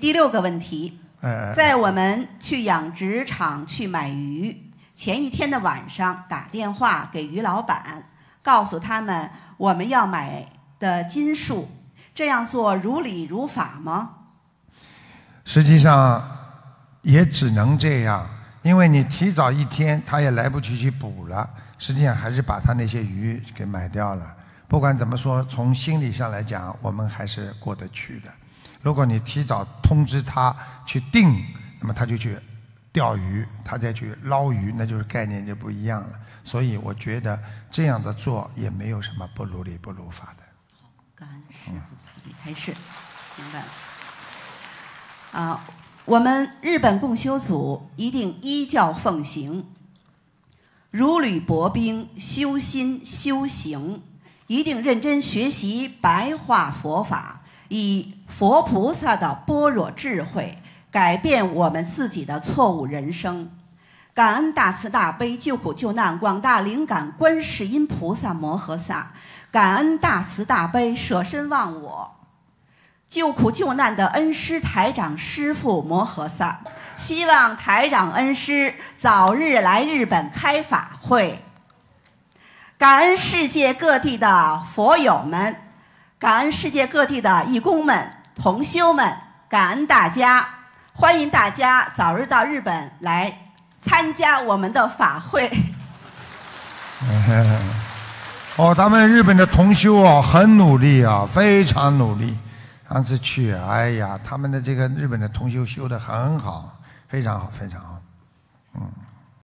第六个问题，在我们去养殖场去买鱼前一天的晚上，打电话给鱼老板，告诉他们我们要买的斤数，这样做如理如法吗？实际上也只能这样，因为你提早一天，他也来不及去补了。实际上还是把他那些鱼给买掉了。不管怎么说，从心理上来讲，我们还是过得去的。如果你提早通知他去定，那么他就去钓鱼，他再去捞鱼，那就是概念就不一样了。所以我觉得这样的做也没有什么不如理不如法的。好，干是不自立，是明白了？啊，我们日本共修组一定依教奉行，如履薄冰，修心修行，一定认真学习白话佛法。以佛菩萨的般若智慧，改变我们自己的错误人生。感恩大慈大悲救苦救难广大灵感观世音菩萨摩诃萨，感恩大慈大悲舍身忘我救苦救难的恩师台长师父摩诃萨。希望台长恩师早日来日本开法会。感恩世界各地的佛友们。感恩世界各地的义工们、同修们，感恩大家，欢迎大家早日到日本来参加我们的法会。哦，咱们日本的同修啊，很努力啊，非常努力。上次去，哎呀，他们的这个日本的同修修的很好，非常好，非常好。